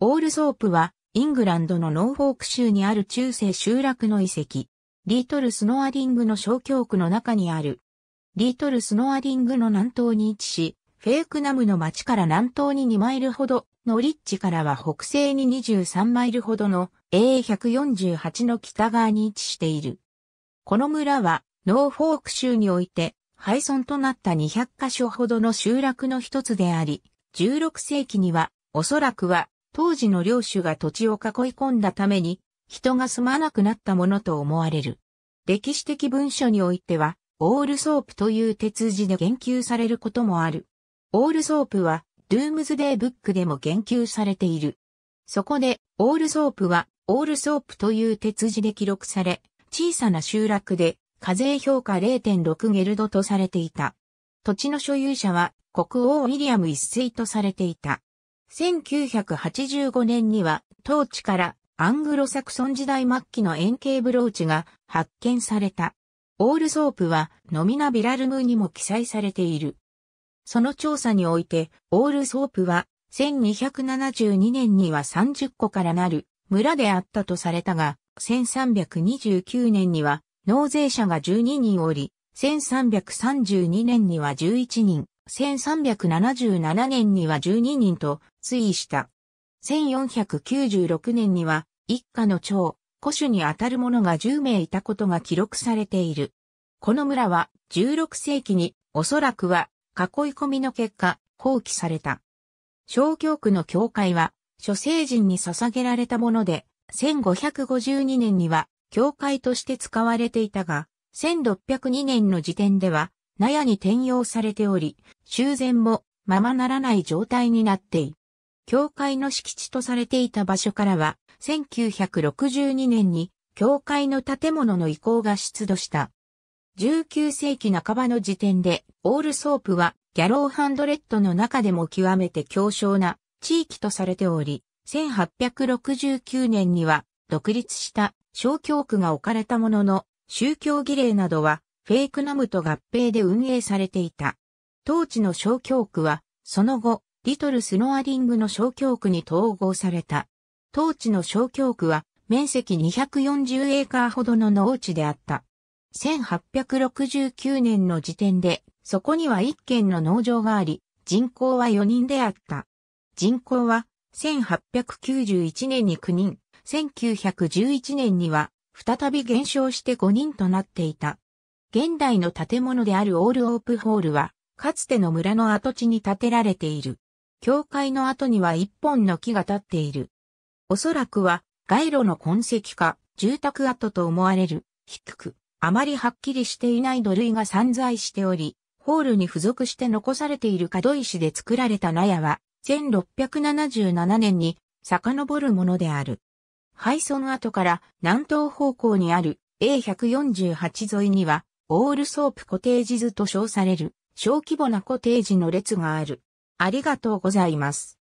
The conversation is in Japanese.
オールソープは、イングランドのノーフォーク州にある中世集落の遺跡、リートルスノアリングの小教区の中にある。リートルスノアリングの南東に位置し、フェイクナムの町から南東に2マイルほど、のリッチからは北西に23マイルほどの A148 の北側に位置している。この村は、ノーフォーク州において、廃村となった200カ所ほどの集落の一つであり、16世紀には、おそらくは当時の領主が土地を囲い込んだために、人が住まなくなったものと思われる。歴史的文書においては、オールソープという手字で言及されることもある。オールソープは、ドゥームズデーブックでも言及されている。そこで、オールソープは、オールソープという手字で記録され、小さな集落で、課税評価0.6ゲルドとされていた。土地の所有者は、国王ウィリアム一世とされていた。1985年には、当地からアングロサクソン時代末期の円形ブローチが発見された。オールソープは、ノミナビラルムにも記載されている。その調査において、オールソープは、1272年には30個からなる村であったとされたが、1329年には納税者が12人おり、1332年には11人、1377年には12人と推移した。1496年には、一家の長、古種にあたる者が10名いたことが記録されている。この村は16世紀におそらくは囲い込みの結果放棄された。小教区の教会は諸聖人に捧げられたもので1552年には教会として使われていたが1602年の時点では納屋に転用されており修繕もままならない状態になってい教会の敷地とされていた場所からは、1962年に教会の建物の移行が出土した。19世紀半ばの時点で、オールソープはギャローハンドレッドの中でも極めて強小な地域とされており、1869年には独立した小教区が置かれたものの、宗教儀礼などはフェイクナムと合併で運営されていた。当地の小教区は、その後、リトルスノアリングの小教区に統合された。当地の小教区は面積240エーカーほどの農地であった。1869年の時点で、そこには1軒の農場があり、人口は4人であった。人口は、1891年に9人、1911年には、再び減少して5人となっていた。現代の建物であるオールオープホールは、かつての村の跡地に建てられている。教会の後には一本の木が立っている。おそらくは、街路の痕跡か、住宅跡と思われる、低く、あまりはっきりしていない土塁が散在しており、ホールに付属して残されている角石で作られた納屋は、1677年に遡るものである。廃村跡から南東方向にある A148 沿いには、オールソープコテージ図と称される小規模なコテージの列がある。ありがとうございます。